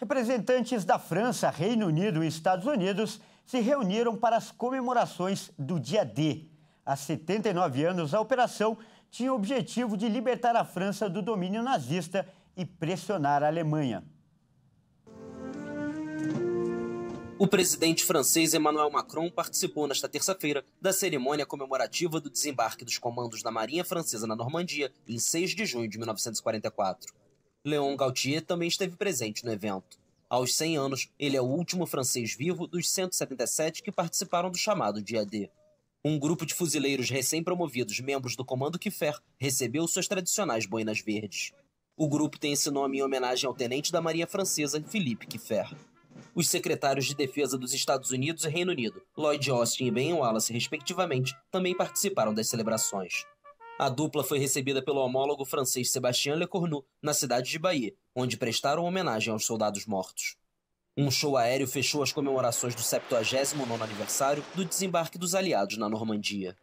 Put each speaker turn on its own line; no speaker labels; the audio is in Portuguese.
Representantes da França, Reino Unido e Estados Unidos se reuniram para as comemorações do Dia D. Há 79 anos, a operação tinha o objetivo de libertar a França do domínio nazista e pressionar a Alemanha.
O presidente francês Emmanuel Macron participou nesta terça-feira da cerimônia comemorativa do desembarque dos comandos da Marinha Francesa na Normandia, em 6 de junho de 1944. Léon Gautier também esteve presente no evento. Aos 100 anos, ele é o último francês vivo dos 177 que participaram do chamado Dia D. Um grupo de fuzileiros recém-promovidos, membros do Comando Kifer, recebeu suas tradicionais boinas verdes. O grupo tem esse nome em homenagem ao tenente da Marinha Francesa, Philippe Kifer. Os secretários de Defesa dos Estados Unidos e Reino Unido, Lloyd Austin e Ben Wallace, respectivamente, também participaram das celebrações. A dupla foi recebida pelo homólogo francês Sébastien Lecornu, na cidade de Bahia, onde prestaram homenagem aos soldados mortos. Um show aéreo fechou as comemorações do 79º aniversário do desembarque dos aliados na Normandia.